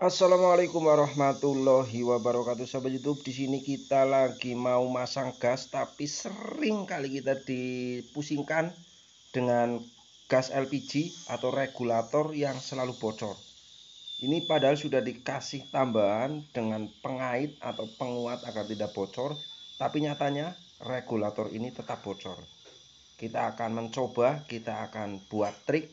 Assalamualaikum warahmatullahi wabarakatuh sahabat YouTube di sini kita lagi mau masang gas tapi sering kali kita dipusingkan dengan gas LPG atau regulator yang selalu bocor ini padahal sudah dikasih tambahan dengan pengait atau penguat agar tidak bocor tapi nyatanya regulator ini tetap bocor kita akan mencoba kita akan buat trik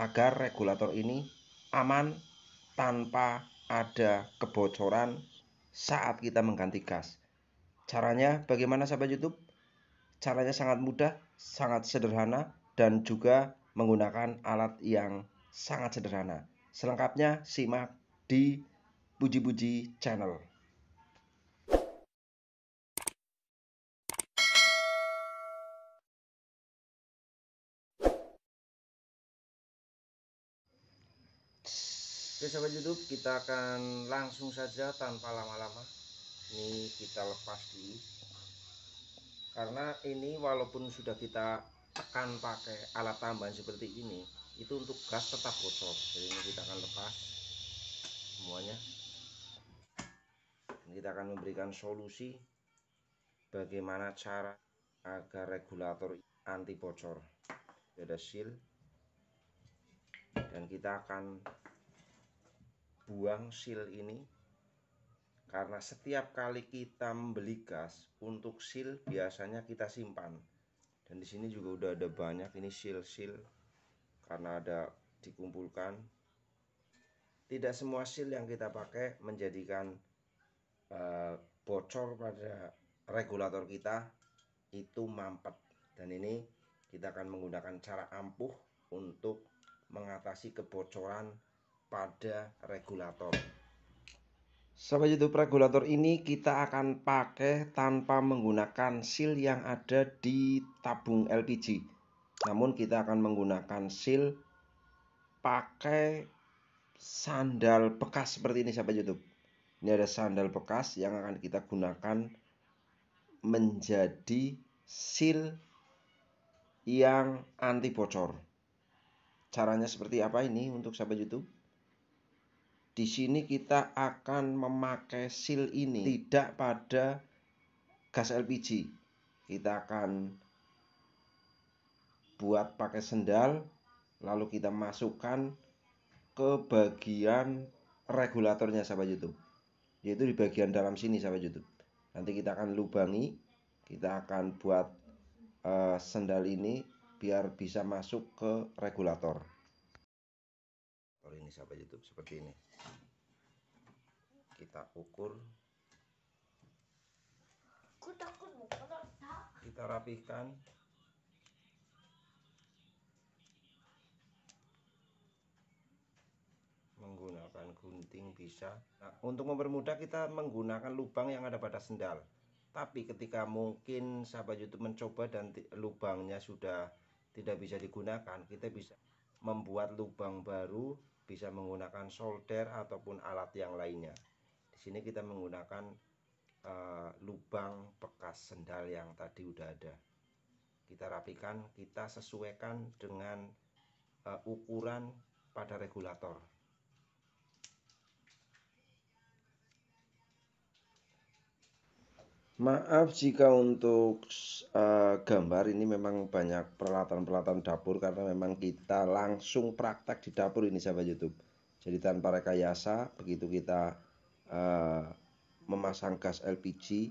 agar regulator ini aman tanpa ada kebocoran saat kita mengganti gas. Caranya bagaimana sahabat YouTube? Caranya sangat mudah, sangat sederhana dan juga menggunakan alat yang sangat sederhana. Selengkapnya simak di Puji-Puji Channel. Oke sahabat YouTube kita akan langsung saja tanpa lama-lama ini kita lepas dulu karena ini walaupun sudah kita tekan pakai alat tambahan seperti ini itu untuk gas tetap bocor jadi ini kita akan lepas semuanya Dan kita akan memberikan solusi bagaimana cara agar regulator anti bocor ada seal dan kita akan buang seal ini karena setiap kali kita membeli gas untuk seal biasanya kita simpan dan di sini juga udah ada banyak ini seal seal karena ada dikumpulkan tidak semua seal yang kita pakai menjadikan uh, bocor pada regulator kita itu mampet dan ini kita akan menggunakan cara ampuh untuk mengatasi kebocoran pada regulator. Sampai YouTube regulator ini kita akan pakai tanpa menggunakan seal yang ada di tabung LPG. Namun kita akan menggunakan seal pakai sandal bekas seperti ini sampai YouTube. Ini ada sandal bekas yang akan kita gunakan menjadi seal yang anti bocor. Caranya seperti apa ini untuk sobat YouTube? Di sini kita akan memakai seal ini tidak pada gas LPG. Kita akan buat pakai sendal lalu kita masukkan ke bagian regulatornya sahabat YouTube yaitu di bagian dalam sini sahabat YouTube nanti kita akan lubangi kita akan buat uh, sendal ini biar bisa masuk ke regulator kalau ini sahabat YouTube seperti ini kita ukur kita rapihkan menggunakan gunting bisa nah, untuk mempermudah kita menggunakan lubang yang ada pada sendal tapi ketika mungkin sahabat YouTube mencoba dan lubangnya sudah tidak bisa digunakan kita bisa membuat lubang baru bisa menggunakan solder ataupun alat yang lainnya di sini kita menggunakan uh, lubang bekas sendal yang tadi udah ada kita rapikan kita sesuaikan dengan uh, ukuran pada regulator Maaf jika untuk uh, gambar ini memang banyak peralatan-peralatan dapur karena memang kita langsung praktek di dapur ini sahabat YouTube. Jadi tanpa rekayasa begitu kita uh, memasang gas LPG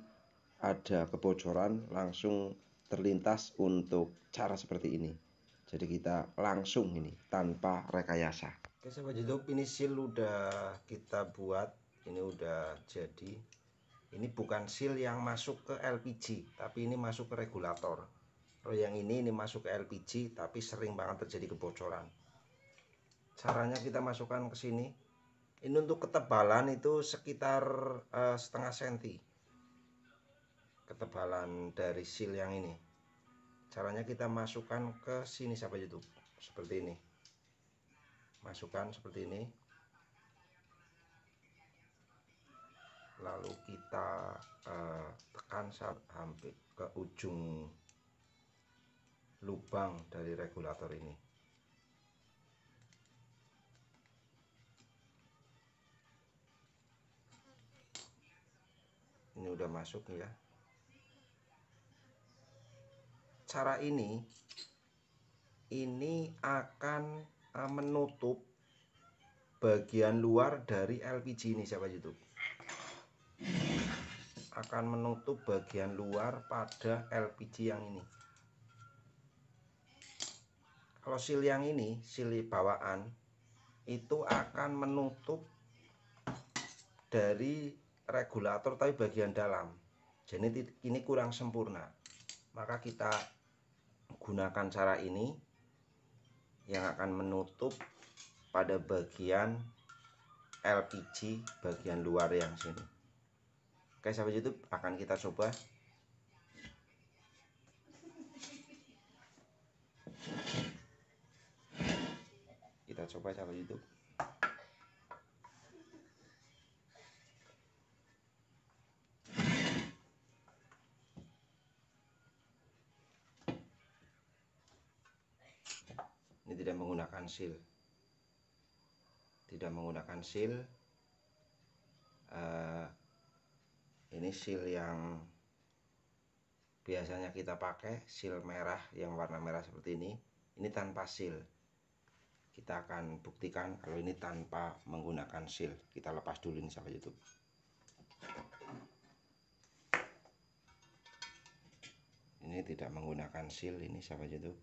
ada kebocoran langsung terlintas untuk cara seperti ini. Jadi kita langsung ini tanpa rekayasa. Oke sahabat YouTube ini seal udah kita buat ini udah jadi ini bukan seal yang masuk ke LPG tapi ini masuk ke regulator kalau yang ini ini masuk ke LPG tapi sering banget terjadi kebocoran caranya kita masukkan ke sini ini untuk ketebalan itu sekitar uh, setengah senti ketebalan dari seal yang ini caranya kita masukkan ke sini sampai YouTube seperti ini masukkan seperti ini lalu kita uh, tekan sampai ke ujung lubang dari regulator ini ini udah masuk ya cara ini ini akan eh, menutup bagian luar dari LPG ini siapa YouTube akan menutup bagian luar pada LPG yang ini kalau sil yang ini sil bawaan itu akan menutup dari regulator tapi bagian dalam jadi ini kurang sempurna maka kita gunakan cara ini yang akan menutup pada bagian LPG bagian luar yang sini Oke, sahabat YouTube, akan kita coba kita coba sahabat YouTube ini tidak menggunakan seal tidak menggunakan seal uh, ini seal yang biasanya kita pakai seal merah yang warna merah seperti ini ini tanpa seal kita akan buktikan kalau ini tanpa menggunakan seal kita lepas dulu ini sama YouTube ini tidak menggunakan seal ini sama YouTube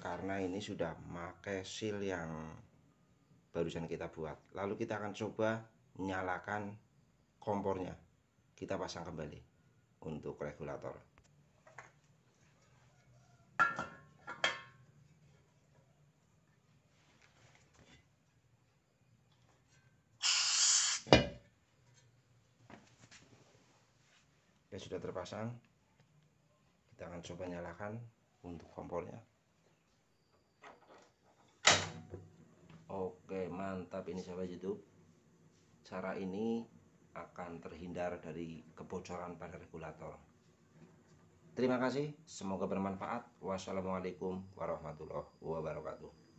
karena ini sudah pakai seal yang barusan kita buat lalu kita akan coba nyalakan kompornya kita pasang kembali untuk regulator ya sudah terpasang kita akan coba nyalakan untuk kompornya mantap ini sahabat YouTube cara ini akan terhindar dari kebocoran pada regulator terima kasih semoga bermanfaat wassalamualaikum warahmatullahi wabarakatuh